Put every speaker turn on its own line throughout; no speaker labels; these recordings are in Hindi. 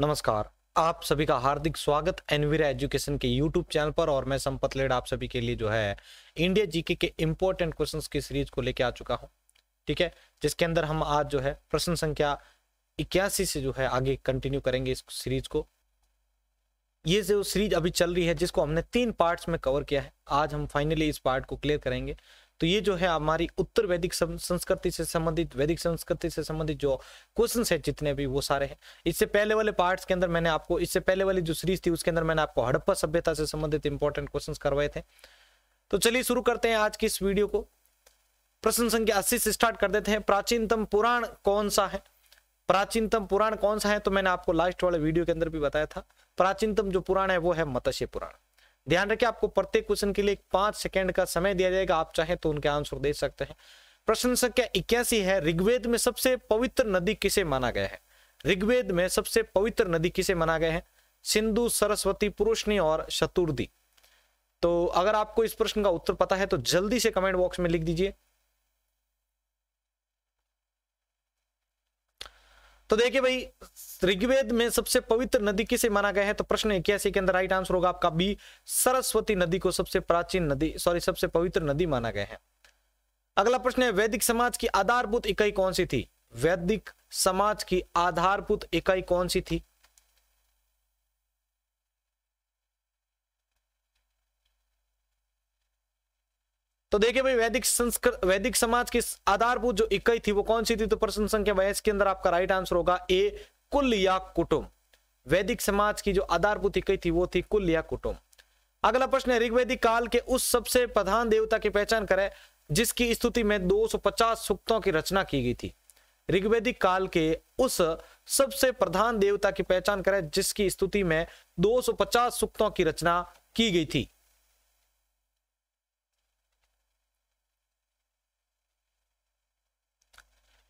नमस्कार आप सभी का हार्दिक स्वागत एनवीरा एजुकेशन के यूट्यूब चैनल पर और मैं संपत लेड आप सभी के लिए जो है इंडिया जीके के इम्पोर्टेंट क्वेश्चन की सीरीज को लेकर आ चुका हूं ठीक है जिसके अंदर हम आज जो है प्रश्न संख्या इक्यासी से जो है आगे कंटिन्यू करेंगे इस सीरीज को ये जो सीरीज अभी चल रही है जिसको हमने तीन पार्ट्स में कवर किया है आज हम फाइनली इस पार्ट को क्लियर करेंगे तो ये जो है हमारी उत्तर वैदिक संस्कृति से संबंधित वैदिक संस्कृति से संबंधित जो क्वेश्चन है जितने भी वो सारे हैं इससे पहले वाले पार्ट्स के अंदर मैंने आपको इससे पहले वाली जो सीरीज थी उसके अंदर मैंने आपको हड़प्पा सभ्यता से संबंधित इंपॉर्टेंट क्वेश्चन करवाए थे तो चलिए शुरू करते हैं आज की इस वीडियो को प्रश्न संख्या अस्सी से स्टार्ट कर देते हैं प्राचीनतम पुराण कौन सा है प्राचीनतम पुराण कौन सा है तो मैंने आपको लास्ट वाले वीडियो के अंदर भी बताया था प्राचीनतम जो पुराण है वो है मत्स्य पुराण ध्यान रखिए आपको प्रत्येक क्वेश्चन के लिए पांच सेकेंड का समय दिया जाएगा आप चाहें तो उनके आंसर दे सकते हैं प्रश्न संख्या इक्यासी है ऋग्वेद में सबसे पवित्र नदी किसे माना गया है ऋग्वेद में सबसे पवित्र नदी किसे माना गया है सिंधु सरस्वती पुरुषनी और शतुर्दी तो अगर आपको इस प्रश्न का उत्तर पता है तो जल्दी से कमेंट बॉक्स में लिख दीजिए तो देखिए भाई ऋग्वेद में सबसे पवित्र नदी किसे माना गया है तो प्रश्न इक्यासी के अंदर राइट आंसर होगा आपका बी सरस्वती नदी को सबसे प्राचीन नदी सॉरी सबसे पवित्र नदी माना गया है अगला प्रश्न है वैदिक समाज की आधारभूत इकाई कौन सी थी वैदिक समाज की आधारभूत इकाई कौन सी थी तो देखिए भाई वैदिक संस्कृत वैदिक समाज की आधारभूत जो इकाई थी वो कौन सी थी तो प्रश्न संख्या बयास के अंदर आपका राइट आंसर होगा ए कुल या कुटुंब वैदिक समाज की जो आधारभूत इकाई थी वो थी कुल या कुटुंब अगला प्रश्न है ऋग्वेदिक काल के उस सबसे प्रधान देवता की पहचान करें जिसकी स्तुति में 250 सूक्तों की रचना की गई थी ऋग्वेदिक काल के उस सबसे प्रधान देवता की पहचान करें जिसकी स्तुति में 250 सूक्तों की रचना की गई थी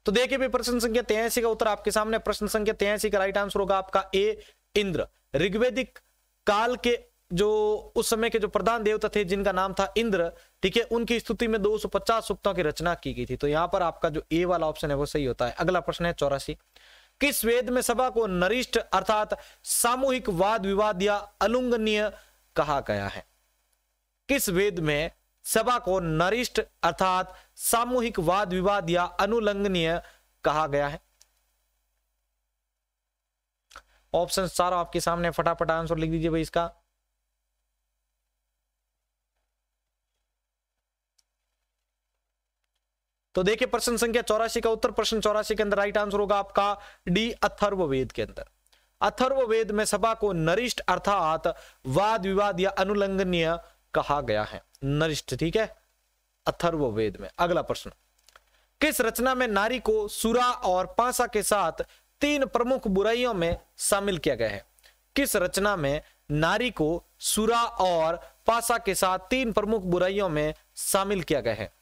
तो देखिए भी प्रश्न संख्या तेयासी का उत्तर आपके सामने प्रश्न संख्या तेयासी का राइट आंसर होगा आपका ए इंद्र ऋग्वेदिक काल के जो उस समय के जो प्रधान देवता थे जिनका नाम था इंद्र ठीक है उनकी स्तुति में 250 सौ की रचना की गई थी तो यहां पर आपका जो ए वाला ऑप्शन है वो सही होता है अगला प्रश्न है चौरासी किस वेद में सभा को नरिष्ठ अर्थात सामूहिक वाद विवाद या अलुंगनीय कहा गया है किस वेद में सभा को नरिष्ठ अर्थात सामूहिक वाद विवाद या अनुलंघनीय कहा गया है ऑप्शन सारा आपके सामने फटाफट आंसर लिख दीजिए भाई इसका तो देखिए प्रश्न संख्या चौरासी का उत्तर प्रश्न चौरासी के अंदर राइट आंसर होगा आपका डी अथर्व वेद के अंदर अथर्व वेद में सभा को नरिष्ठ अर्थात वाद विवाद या अनुलंघनीय कहा गया है नरिष्ठ ठीक है अथर्ववेद में अगला प्रश्न किस रचना में नारी को सुरा और पांसा के साथ तीन प्रमुख बुराइयों में शामिल किया गया है किस रचना में नारी को सुरा और पासा के साथ तीन प्रमुख बुराइयों में शामिल किया गया है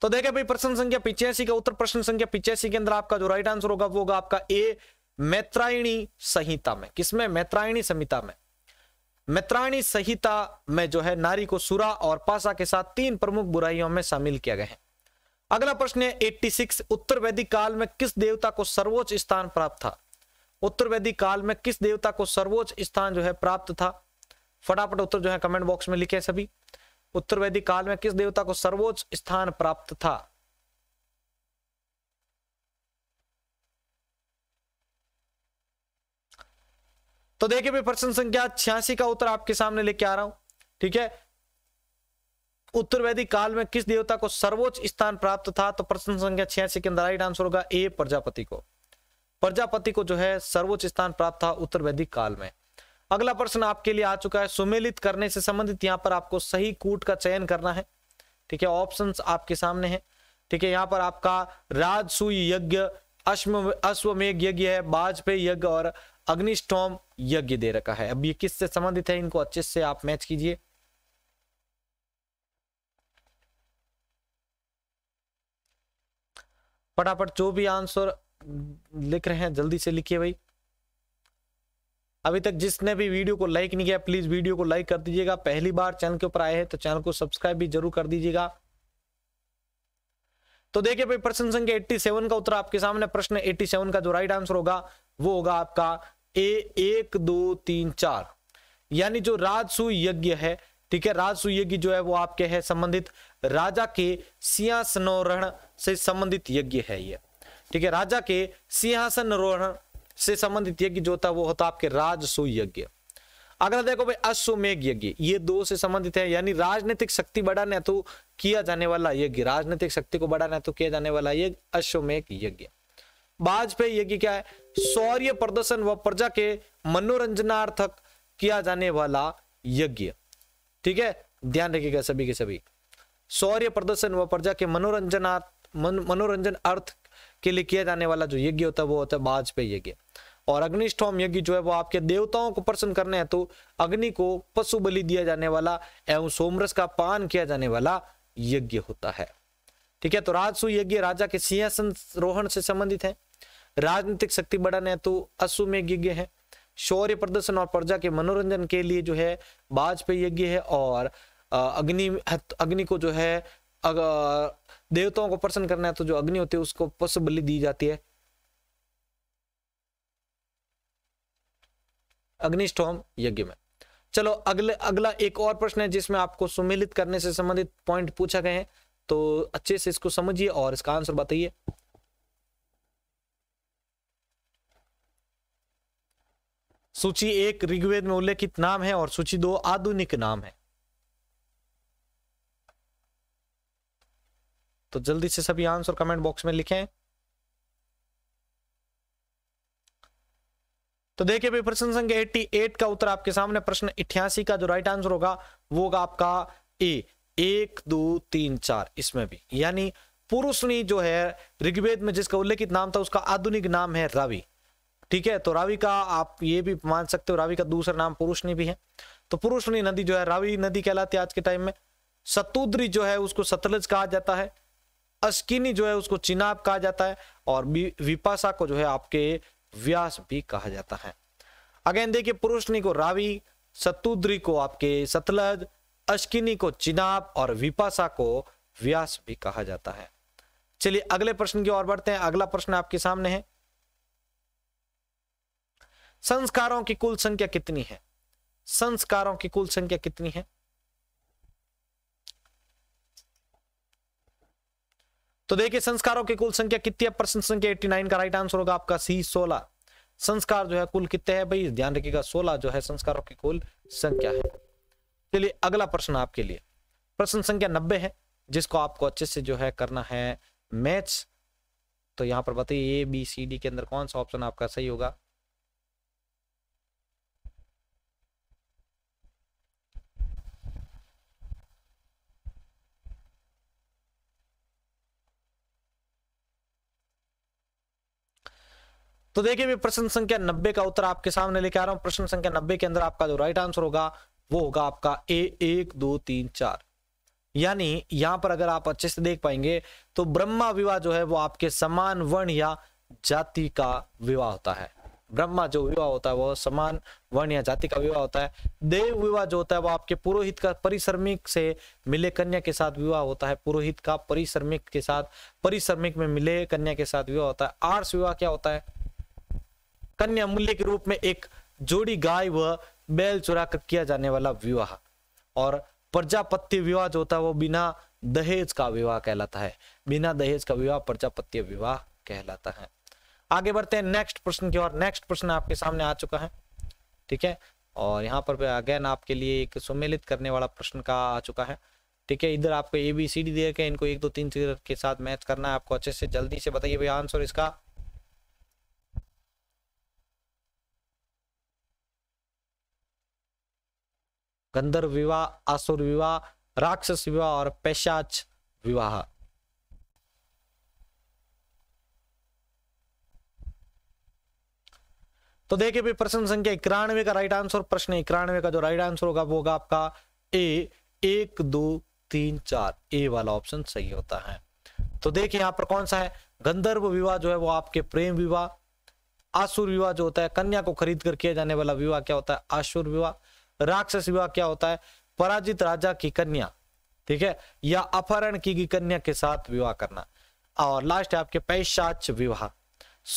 तो देखिए भाई प्रश्न संख्या पिचासी का उत्तर प्रश्न संख्या पिचासी के अंदर आपका जो राइट आंसर होगा वो होगा आपका ए मैत्रायणी संहिता में किसमें मैत्रायणी संहिता में मैत्रायणी संहिता में जो है नारी को सुरा और पासा के साथ तीन प्रमुख बुराइयों में शामिल किया गया है अगला प्रश्न है 86 उत्तर वैदिक काल में किस देवता को सर्वोच्च स्थान प्राप्त था उत्तर वैदिक काल में किस देवता को सर्वोच्च स्थान जो है प्राप्त था फटाफट उत्तर जो है कमेंट बॉक्स में लिखे सभी उत्तर वैदिक काल में किस देवता को सर्वोच्च स्थान प्राप्त था तो देखिए भाई प्रश्न संख्या छियासी का उत्तर आपके सामने लेके आ रहा हूं ठीक है उत्तर वैदिक काल में किस देवता को सर्वोच्च स्थान प्राप्त था तो प्रश्न संख्या छियासी के अंदर राइट आंसर होगा ए प्रजापति को प्रजापति को जो है सर्वोच्च स्थान प्राप्त था उत्तर वैदिक काल में अगला प्रश्न आपके लिए आ चुका है सुमेलित करने से संबंधित यहाँ पर आपको सही कूट का चयन करना है ठीक है ऑप्शन आपके सामने है ठीक है यहाँ पर आपका राजसुई यज्ञ अश्व अश्वमेघ यज्ञ है वाजपेयी यज्ञ और अग्निस्टोम यज्ञ दे रखा है अब ये किससे संबंधित है इनको अच्छे से आप मैच कीजिए फटाफट जो भी आंसर लिख रहे हैं जल्दी से लिखिए भाई अभी तक जिसने भी वीडियो को लाइक नहीं किया प्लीज वीडियो को लाइक कर दीजिएगा पहली बार चैनल के ऊपर आए हैं तो चैनल को सब्सक्राइब भी जरूर कर दीजिएगा तो देखिए भाई प्रश्न संख्या 87 का उत्तर आपके सामने प्रश्न 87 का जो राइट आंसर होगा वो होगा आपका ए एक दो तीन चार यानी जो राजसु यज्ञ है ठीक है राजसु यज्ञ जो है वो आपके है संबंधित राजा के सिंहासनोरण से संबंधित यज्ञ है ये ठीक है राजा के रोहण से संबंधित यज्ञ जो होता है वो होता है आपके राजसु यज्ञ अगला देखो भाई अश्वमेघ यज्ञ ये दो से संबंधित है यानी राजनीतिक शक्ति बढ़ाने तो किया जाने वाला यज्ञ राजनीतिक शक्ति को बढ़ाने तो किया जाने वाला यज्ञ अश्वमेघ यज्ञ वाजपेयी यज्ञ क्या है सौर्य प्रदर्शन व प्रजा के मनोरंजनार्थक किया जाने वाला यज्ञ ठीक है ध्यान रखिएगा सभी के सभी सौर्य प्रदर्शन व प्रजा के मनोरंजनार्थ मन, मनोरंजन अर्थ के लिए किया जाने वाला जो यज्ञ होता है वो होता है वाजपेयी यज्ञ और अग्निष्ठोम यज्ञ जो है वो आपके देवताओं को प्रसन्न करने हेतु तो अग्नि को पशु बलि दिया जाने वाला एवं सोमरस का पान किया जाने वाला यज्ञ होता है ठीक है तो राजसु यज्ञ राजा के सिंहासन रोहन से संबंधित है राजनीतिक शक्ति बढ़ाने हेतु तो में यज्ञ है शौर्य प्रदर्शन और प्रजा के मनोरंजन के लिए जो है वाजपेयी यज्ञ है और अग्नि अग्नि को जो है देवताओं को प्रसन्न करना है तो जो अग्नि होती है उसको पशु बलि दी जाती है अग्निष्टोम यज्ञ में चलो अगले अगला एक और प्रश्न है जिसमें आपको सुमिलित करने से संबंधित पॉइंट पूछा गए हैं तो अच्छे से इसको समझिए और इसका आंसर बताइए सूची एक ऋग्वेद में उल्लेखित नाम है और सूची दो आधुनिक नाम है तो जल्दी से सभी आंसर कमेंट बॉक्स में लिखें तो देखिए भाई प्रश्न संख्या 88 का उत्तर आपके सामने प्रश्न अठासी का जो राइट आंसर होगा वो होगा आपका ए एक दो तीन चार इसमें भी यानी पुरुषणी जो है ऋग्वेद में जिसका उल्लेखित नाम था उसका आधुनिक नाम है रवि ठीक है तो रावी का आप ये भी मान सकते हो रावी का दूसरा नाम पुरुषनी भी है तो पुरुषनी नदी जो है रावी नदी कहलाती है आज के टाइम में सतुद्री जो है उसको सतलज कहा जाता है अस्किनी जो है उसको चिनाब कहा जाता है और विपाशा को जो है आपके व्यास भी कहा जाता है अगेन देखिए पुरुषनी को रावी सतुद्री को आपके सतलज अश्किनी को चिनाब और विपाशा को व्यास भी कहा जाता है चलिए अगले प्रश्न की ओर बढ़ते हैं अगला प्रश्न आपके सामने है संस्कारों की कुल संख्या कितनी है संस्कारों की कुल संख्या कितनी है तो देखिए संस्कारों की कुल संख्या कितनी है प्रश्न संख्या 89 का राइट आंसर होगा आपका सी 16 संस्कार जो है कुल कितने हैं भाई ध्यान रखिएगा 16 जो है संस्कारों की कुल संख्या है चलिए अगला प्रश्न आपके लिए प्रश्न संख्या नब्बे है जिसको आपको अच्छे से जो है करना है मैथ तो यहां पर बताइए ए बी सी डी के अंदर कौन सा ऑप्शन आपका सही होगा तो देखिए प्रश्न संख्या नब्बे का उत्तर आपके सामने लेके आ रहा हूं प्रश्न संख्या नब्बे के अंदर आपका जो राइट आंसर होगा वो होगा आपका ए एक दो तीन चार यानी यहां पर अगर आप अच्छे से देख पाएंगे तो ब्रह्मा विवाह जो है वो आपके समान वर्ण या जाति का विवाह होता है ब्रह्मा जो विवाह होता है वो समान वर्ण या जाति का विवाह होता है देव विवाह जो होता है वो आपके पुरोहित का परिश्रमिक से मिले कन्या के साथ विवाह होता है पुरोहित का परिश्रमिक के साथ परिश्रमिक में मिले कन्या के साथ विवाह होता है आर्स विवाह क्या होता है कन्या मूल्य के रूप में एक जोड़ी गाय व बैल चुरा कर किया जाने वाला विवाह और प्रजापत्य विवाह जो होता है वो बिना दहेज का विवाह कहलाता है बिना दहेज का विवाह प्रजापत्य विवाह कहलाता है आगे बढ़ते हैं नेक्स्ट प्रश्न की ओर नेक्स्ट प्रश्न आपके सामने आ चुका है ठीक है और यहाँ पर अगेन आपके लिए एक सुमेलित करने वाला प्रश्न का आ चुका है ठीक है इधर आपको ए बी सी डी दे रखे इनको एक दो तीन के साथ मैच करना है आपको अच्छे से जल्दी से बताइए भैया आंसर इसका गंधर्व विवाह आसुर विवाह राक्षस विवाह और पैशाच विवाह तो देखिए भी प्रश्न संख्या इक्यानवे का राइट आंसर प्रश्न इक्यानवे का जो राइट आंसर होगा वो होगा आपका ए एक दो तीन चार ए वाला ऑप्शन सही होता है तो देखिए यहां पर कौन सा है गंधर्व विवाह जो है वो आपके प्रेम विवाह आसुर विवाह जो होता है कन्या को खरीद कर किया जाने वाला विवाह क्या होता है आसुर विवाह राक्षस विवाह क्या होता है पराजित राजा की कन्या ठीक है या अपहरण की कन्या के साथ विवाह करना और लास्ट है आपके पैशाच विवाह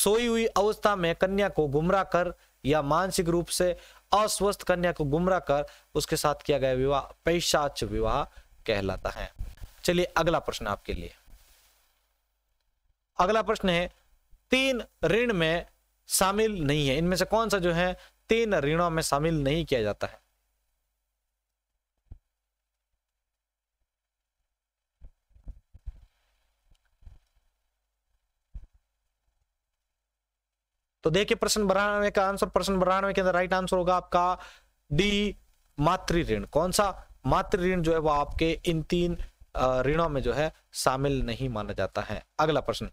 सोई हुई अवस्था में कन्या को गुमराह कर या मानसिक रूप से अस्वस्थ कन्या को गुमराह कर उसके साथ किया गया विवाह पैशाच विवाह कहलाता है चलिए अगला प्रश्न आपके लिए अगला प्रश्न है तीन ऋण में शामिल नहीं है इनमें से कौन सा जो है तीन ऋणों में शामिल नहीं किया जाता है तो देखिए प्रश्न बरानवे का आंसर प्रश्न बरानवे के अंदर राइट आंसर होगा आपका डी मातृ ऋण कौन सा मातृ ऋण जो है वो आपके इन तीन ऋणों में जो है शामिल नहीं माना जाता है अगला प्रश्न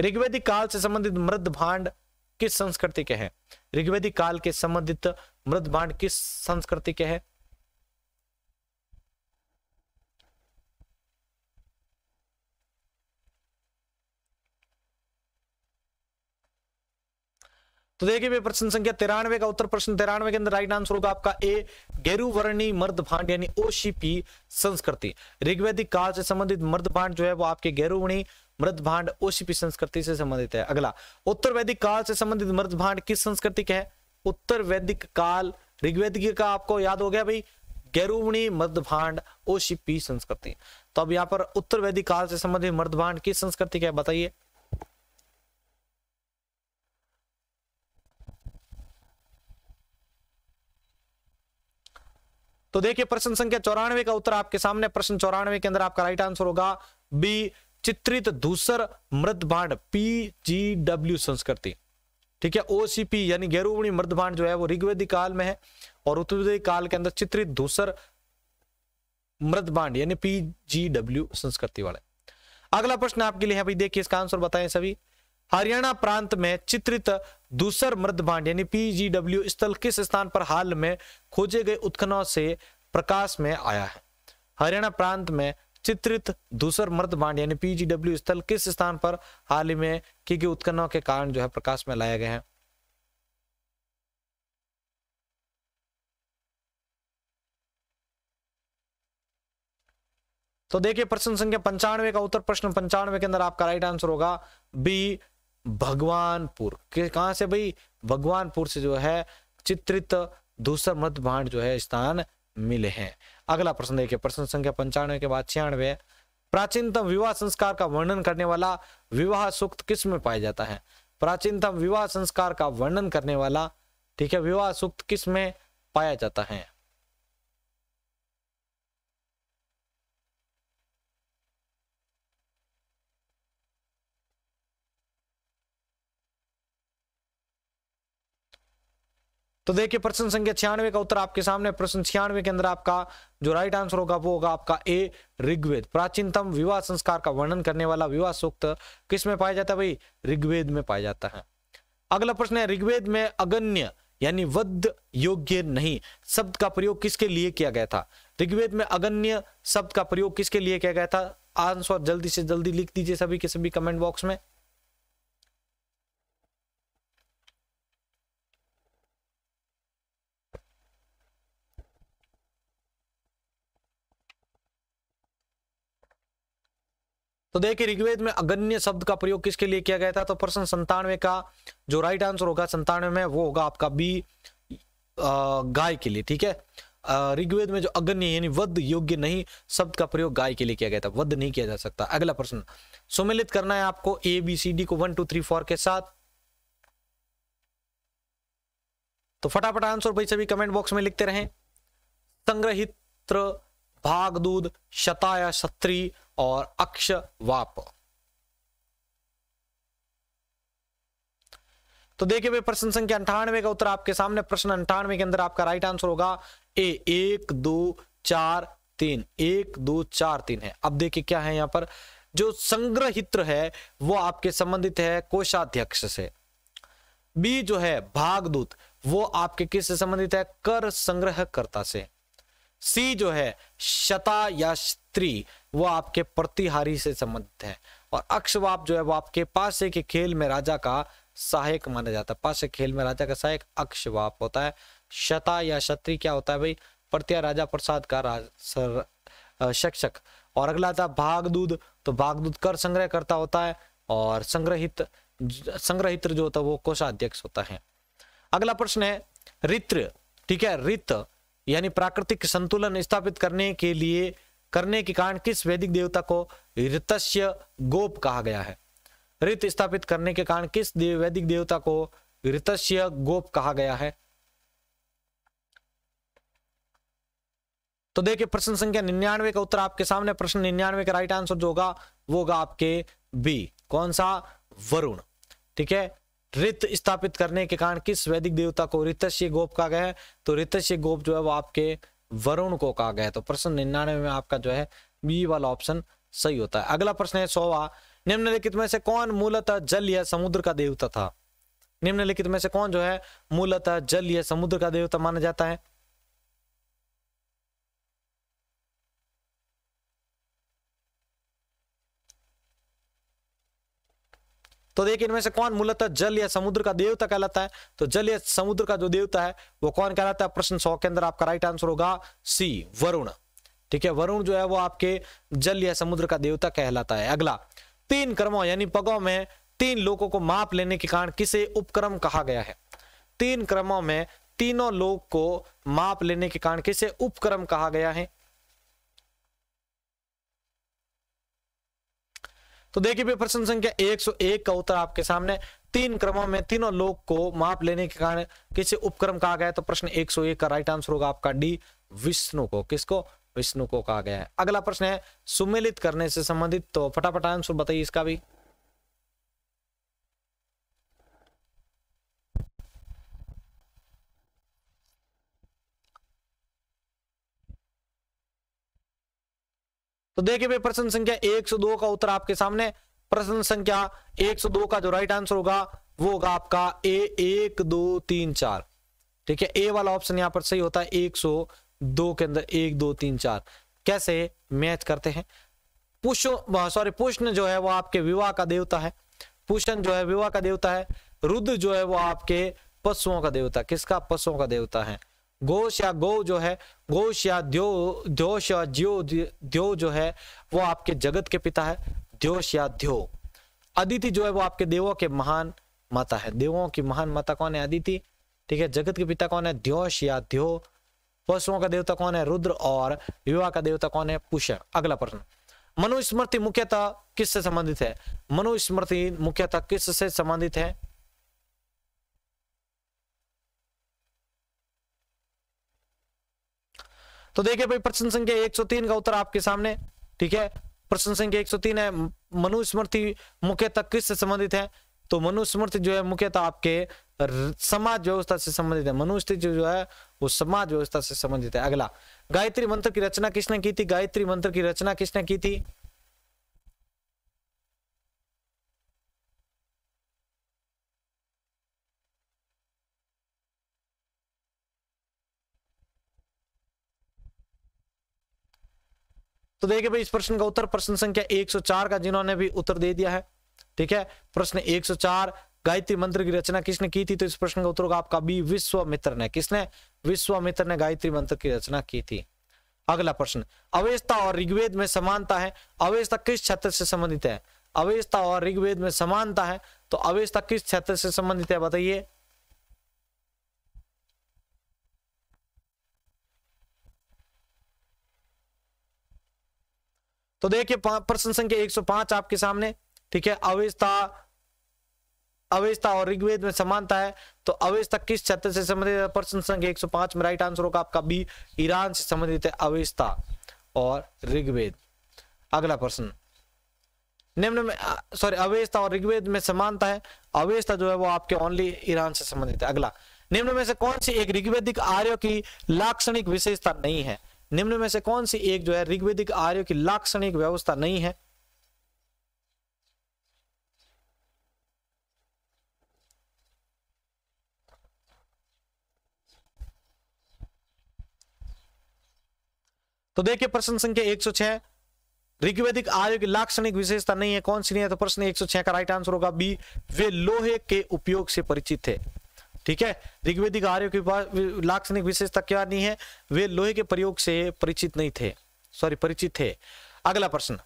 ऋग्वैदिक काल से संबंधित मृद भांड किस संस्कृति के हैं ऋग्वैदिक काल के संबंधित मृद भांड किस संस्कृति के हैं तो देखिए प्रश्न संख्या तिरानवे का उत्तर प्रश्न तिरानवे के अंदर राइट आंसर होगा आपका ए गेरुवर्णी मर्द भांड यानी ओशिपी संस्कृति ऋग्वेदिक काल से संबंधित मर्द भांड जो है वो आपके गेरुवर्णी मृद भांड ओशिपी संस्कृति से संबंधित है अगला उत्तर वैदिक काल से संबंधित मृद भांड किस संस्कृति का है उत्तर वैदिक काल ऋग्वेद का आपको याद हो गया भाई गैरूवणी भांड ओशिपी संस्कृति तो अब यहाँ पर उत्तर वैदिक काल से संबंधित भांड किस संस्कृति का है बताइए तो देखिए प्रश्न संख्या चौरानवे का उत्तर आपके सामने प्रश्न चौरानवे के अंदर आपका राइट आंसर होगा बी चित्रित दूसर मृद भांड पीजीडब्ल्यू संस्कृति ठीक है ओसीपी यानी गेरुवणी मृद भांड जो है वो ऋग्वेदी काल में है और उत्तरवेदी काल के अंदर चित्रित दूसर मृद भांड यानी पीजीडब्ल्यू संस्कृति वाले अगला प्रश्न आपके लिए है भाई देखिए इसका आंसर बताएं सभी हरियाणा प्रांत में चित्रित दूसर मृद भांड यानी पीजीडब्ल्यू स्थल किस स्थान पर हाल में खोजे गए उत्खनों से प्रकाश में आया है हरियाणा प्रांत में चित्रित दूसर मृत भांड यानी पीजीडब्ल्यू स्थल किस स्थान पर हाल ही में की गई उत्खनों के कारण जो है प्रकाश में लाए गए हैं तो देखिए प्रश्न संख्या पंचानवे का उत्तर प्रश्न पंचानवे के अंदर आपका राइट आंसर होगा बी भगवानपुर कहाँ से भाई भगवानपुर से जो है चित्रित दूसर मध्य भांड जो है स्थान मिले हैं अगला प्रश्न देखिए प्रश्न संख्या पंचानवे के बाद छियानवे प्राचीनतम विवाह संस्कार का वर्णन करने वाला विवाह सूक्त किस में पाया जाता है प्राचीनतम विवाह संस्कार का वर्णन करने वाला ठीक है विवाह सूक्त किस में पाया जाता है तो देखिए प्रश्न संख्या छियानवे का उत्तर आपके सामने प्रश्न छियानवे के अंदर आपका जो राइट आंसर होगा वो होगा आपका ए ऋग्वेद प्राचीनतम विवाह संस्कार का वर्णन करने वाला विवाह सूक्त किस में पाया जाता है भाई ऋग्वेद में पाया जाता है अगला प्रश्न है ऋग्वेद में अगण्य यानी वध योग्य नहीं शब्द का प्रयोग किसके लिए किया गया था ऋग्वेद में अगण्य शब्द का प्रयोग किसके लिए किया गया था आंसर जल्दी से जल्दी लिख दीजिए सभी के सभी कमेंट बॉक्स में तो देखिए ऋग्वेद में अगण्य शब्द का प्रयोग किसके लिए किया गया था तो प्रश्न संतानवे का जो राइट आंसर होगा संतानवे में वो होगा आपका बी गाय के लिए ठीक है ऋग्वेद में जो अग्नि यानी वध योग्य नहीं शब्द का प्रयोग गाय के लिए किया गया था वध नहीं किया जा सकता अगला प्रश्न सुमिलित करना है आपको ए बी सी डी को वन टू थ्री फोर के साथ तो फटाफट आंसर भाई सभी कमेंट बॉक्स में लिखते रहें संग्रहित्र भाग दूध शताया शत्री और अक्ष वाप तो देखिए भाई प्रश्न संख्या अंठानवे का उत्तर आपके सामने प्रश्न अंठानवे के अंदर आपका राइट आंसर होगा ए एक दो चार तीन एक दो चार तीन है अब देखिए क्या है यहां पर जो संग्रहित्र है वो आपके संबंधित है कोषाध्यक्ष से बी जो है भागदूत वो आपके किस से संबंधित है कर संग्रहकर्ता से सी जो है शता या स्त्री वह आपके प्रतिहारी से संबंधित है और अक्षवाप जो है वो आपके पासे के खेल में राजा का सहायक माना जाता है पासे खेल में राजा का सहायक अक्षवाप होता है शता या क्षत्रि क्या होता है भाई प्रत्या राजा प्रसाद का शिक्षक और अगला था भागदूत तो भागदूत कर संग्रह करता होता है और संग्रहित संग्रहित जो होता है वो कोषाध्यक्ष होता है अगला प्रश्न है रित्र ठीक है रित यानी प्राकृतिक संतुलन स्थापित करने के लिए करने के कारण किस वैदिक देवता को ऋतस्य गोप कहा गया है ऋत स्थापित करने के कारण किस वैदिक देवता को ऋतस्य गोप कहा गया है तो देखिए प्रश्न संख्या निन्यानवे का उत्तर आपके सामने प्रश्न निन्यानवे का राइट आंसर जो होगा वो होगा आपके बी कौन सा वरुण ठीक है रित स्थापित करने के कारण किस वैदिक देवता को ऋतस्य गोप कहा गया है तो ऋतस्य गोप जो है वो आपके वरुण को कहा गया तो प्रश्न निन्यानवे में आपका जो है बी वाला ऑप्शन सही होता है अगला प्रश्न है सोवा निम्नलिखित में से कौन मूलतः जल या समुद्र का देवता था निम्नलिखित में से कौन जो है मूलतः जल या समुद्र का देवता माना जाता है तो देखिए इनमें से कौन मूलतः जल या समुद्र का देवता कहलाता है तो जल या समुद्र का जो देवता है वो कौन कहलाता है प्रश्न सौ के अंदर आपका राइट आंसर होगा सी वरुण ठीक है वरुण जो है वो आपके जल या समुद्र का देवता कहलाता है अगला तीन कर्मों यानी पगों में तीन लोगों को माप लेने के कारण किसे उपक्रम कहा गया है तीन क्रमों में तीनों लोग को माप लेने के कारण किसे उपक्रम कहा गया है तो देखिए भी प्रश्न संख्या 101 का उत्तर आपके सामने तीन क्रमों में तीनों लोग को माप लेने के कारण किसी उपक्रम कहा गया है तो प्रश्न 101 का राइट आंसर होगा आपका डी विष्णु को किसको विष्णु को कहा गया है अगला प्रश्न है सुमेलित करने से संबंधित तो फटाफट आंसर बताइए इसका भी तो देखिए भाई प्रश्न संख्या 102 का उत्तर आपके सामने प्रश्न संख्या 102 का जो राइट आंसर होगा वो होगा आपका ए एक दो तीन चार ठीक है ए वाला ऑप्शन यहाँ पर सही होता है 102 के अंदर एक दो तीन चार कैसे मैच करते हैं पुष्य सॉरी पुष्ण जो है वो आपके विवाह का देवता है पुष्ण जो है विवाह का देवता है रुद्र जो है वो आपके पशुओं का देवता किसका पशुओं का देवता है गोश या गो जो है गोश या द्यो द्योश या ज्यो द्यो जो है वो आपके जगत के पिता है द्योश या द्यो अदिति जो है वो आपके देवों के महान माता है देवों की महान माता कौन है अदिति ठीक है जगत के पिता कौन है द्योश या द्यो पशुओं का देवता कौन है रुद्र और विवाह का देवता कौन है पुष्य अगला प्रश्न मनुस्मृति मुख्यतः किससे संबंधित है मनुस्मृति मुख्यतः किससे संबंधित है तो देखिए भाई प्रश्न संख्या 103 का उत्तर आपके सामने ठीक है प्रश्न संख्या 103 है मनुस्मृति मुख्यतः से संबंधित है तो मनुस्मृति जो है मुख्यतः आपके समाज व्यवस्था से संबंधित है मनुस्मृति जो है वो समाज व्यवस्था से संबंधित है अगला गायत्री मंत्र की रचना किसने की थी गायत्री मंत्र की रचना किसने की थी तो देखिए भाई इस प्रश्न का उत्तर प्रश्न संख्या 104 का जिन्होंने भी उत्तर दे दिया है ठीक है प्रश्न 104 गायत्री मंत्र की रचना किसने की थी तो इस प्रश्न का उत्तर होगा आपका बी मित्र ने किसने मित्र ने गायत्री मंत्र की रचना की थी अगला प्रश्न अवेस्ता और ऋग्वेद में समानता है अवेस्ता किस क्षेत्र से संबंधित है अवेस्ता और ऋग्वेद में समानता है तो अवेस्ता किस क्षेत्र से संबंधित है बताइए तो देखिए प्रश्न संख्या 105 आपके सामने ठीक है अवेस्ता अवेस्ता और ऋग्वेद में समानता है तो अवेस्ता किस क्षेत्र से संबंधित है प्रश्न संख्या 105 में राइट आंसर होगा आपका बी ईरान से संबंधित है अवेस्ता और ऋग्वेद अगला प्रश्न निम्न में सॉरी अवेस्ता और ऋग्वेद में समानता है अवेस्ता जो है वो आपके ओनली ईरान से संबंधित है अगला निम्न में से कौन सी एक ऋग्वेदिक आर्य की लाक्षणिक विशेषता नहीं है निम्न में से कौन सी एक जो है ऋग्वेदिक आर्य की लाक्षणिक व्यवस्था नहीं है तो देखिए प्रश्न संख्या 106 ऋग्वेदिक आर्य की लाक्षणिक विशेषता नहीं है कौन सी नहीं है तो प्रश्न 106 का राइट आंसर होगा बी वे लोहे के उपयोग से परिचित थे ठीक है ऋग्वेदिक आर्यों की लाक्षणिक विशेषता क्या नहीं है वे लोहे के प्रयोग से परिचित नहीं थे सॉरी परिचित थे अगला प्रश्न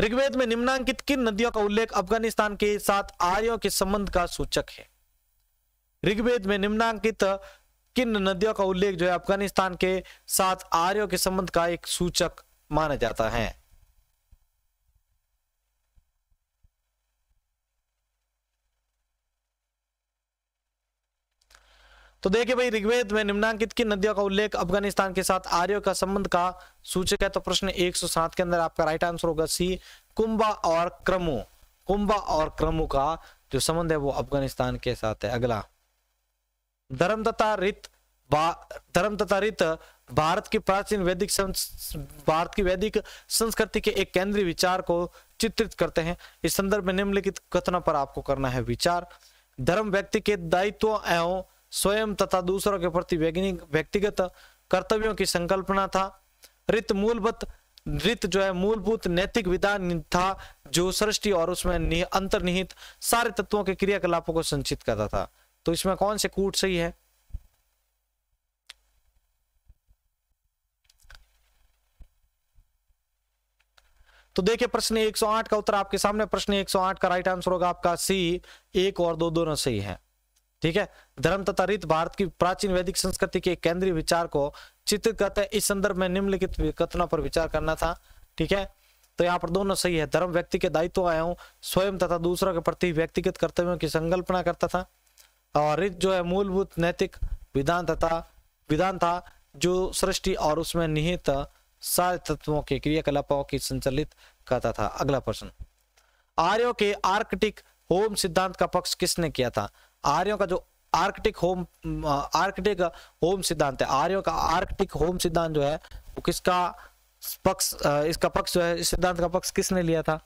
ऋग्वेद में निम्नांकित किन नदियों का उल्लेख अफगानिस्तान के साथ आर्यों के संबंध का सूचक है ऋग्वेद में निम्नांकित किन नदियों का उल्लेख जो है अफगानिस्तान के साथ आर्यों के संबंध का एक सूचक माना जाता है तो देखिए भाई ऋग्वेद में निम्नांकित की नदियों का उल्लेख अफगानिस्तान के साथ आर्यो का संबंध का सूचक है तो प्रश्न 107 के अंदर आपका राइट आंसर होगा सी कुंभा और क्रमु कुंभा और क्रमु का जो संबंध है वो अफगानिस्तान के साथ है अगला धर्म तथा रित धर्म तथा रित भारत की प्राचीन वैदिक भारत की वैदिक संस्कृति के एक केंद्रीय विचार को चित्रित करते हैं इस संदर्भ में निम्नलिखित कथनों पर आपको करना है विचार धर्म व्यक्ति के दायित्व एवं स्वयं तथा दूसरों के प्रति व्यक्तिगत कर्तव्यों की संकल्पना था रित मूलभूत रित जो है मूलभूत नैतिक विधान था जो सृष्टि और उसमें अंतर्निहित सारे तत्वों के क्रियाकलापों को संचित करता था तो इसमें कौन से कूट सही है तो देखिए प्रश्न 108 का उत्तर आपके सामने प्रश्न 108 का राइट आंसर होगा आपका सी एक और दो दोनों सही है ठीक है धर्म तथा रीत भारत की प्राचीन वैदिक संस्कृति के केंद्रीय विचार को चित्रित करते हैं इस संदर्भ में निम्नलिखित कथनों पर विचार करना था ठीक है तो यहाँ पर दोनों सही है धर्म व्यक्ति के दायित्व तो आयों स्वयं तथा दूसरों के प्रति व्यक्तिगत कर्तव्यों की संकल्पना करता था और रित जो है मूलभूत नैतिक विधान तथा विधान था जो सृष्टि और उसमें निहित सारे तत्वों के क्रियाकलापों की संचालित करता था अगला प्रश्न आर्यों के आर्कटिक होम सिद्धांत का पक्ष किसने किया था आर्यों का जो आर्कटिक होम आर्कटिक होम सिद्धांत है आर्यों का आर्कटिक होम सिद्धांत जो है वो किसका पक्ष इसका पक्ष जो है इस सिद्धांत का पक्ष किसने लिया था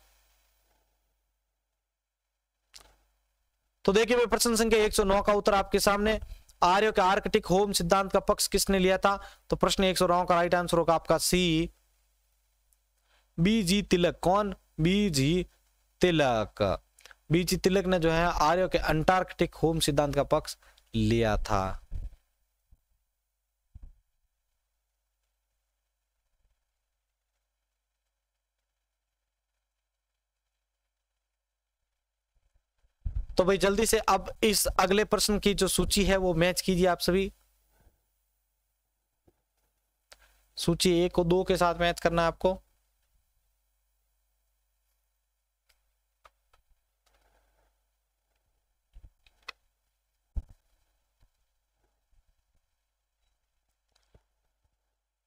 तो देखिए भाई प्रश्न संख्या एक का उत्तर आपके सामने आर्यों के आर्कटिक होम सिद्धांत का पक्ष किसने लिया था तो प्रश्न एक का राइट आंसर होगा आपका सी बी जी तिलक कौन बी जी तिलक बीजी तिलक ने जो है आर्यो के अंटार्कटिक होम सिद्धांत का पक्ष लिया था तो भाई जल्दी से अब इस अगले प्रश्न की जो सूची है वो मैच कीजिए आप सभी सूची एक और दो के साथ मैच करना है आपको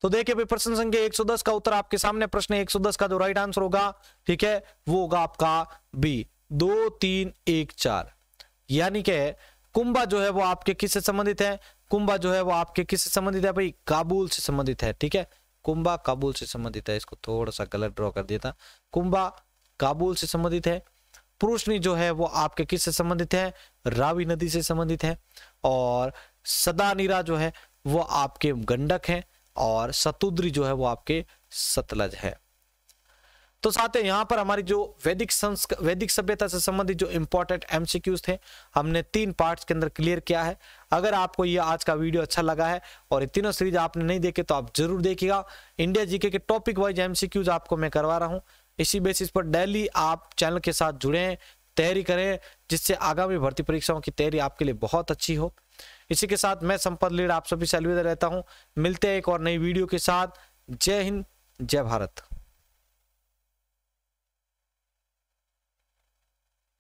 तो देखिए भाई प्रश्न संख्या 110 का उत्तर आपके सामने प्रश्न 110 का जो राइट आंसर होगा ठीक है वो होगा आपका बी दो तीन एक चार यानी के कुंभा जो है वो आपके किससे संबंधित है कुंभा जो है वो आपके किससे संबंधित है भाई काबुल से संबंधित है ठीक है कुंभा काबुल से संबंधित है इसको थोड़ा सा गलत ड्रॉ कर दिया था कुंभा काबुल से संबंधित है पुरुषनी जो है वो आपके किससे संबंधित है रावी नदी से संबंधित है और सदानीरा जो है वो आपके गंडक है और सतुद्री जो है वो आपके सतलज है तो साथ ही यहाँ पर हमारी जो वैदिक वैदिक सभ्यता से संबंधित जो इम्पोर्टेंट एमसीक्यूज थे हमने तीन पार्ट्स के अंदर क्लियर किया है अगर आपको ये आज का वीडियो अच्छा लगा है और ये तीनों सीरीज आपने नहीं देखे तो आप जरूर देखिएगा इंडिया जीके के टॉपिक वाइज एमसीक्यूज आपको मैं करवा रहा हूँ इसी बेसिस पर डेली आप चैनल के साथ जुड़े तैयारी करें जिससे आगामी भर्ती परीक्षाओं की तैयारी आपके लिए बहुत अच्छी हो इसी के साथ मैं संपद लीड आप सभी से अलविदा रहता हूँ मिलते हैं एक और नई वीडियो के साथ जय हिंद जय भारत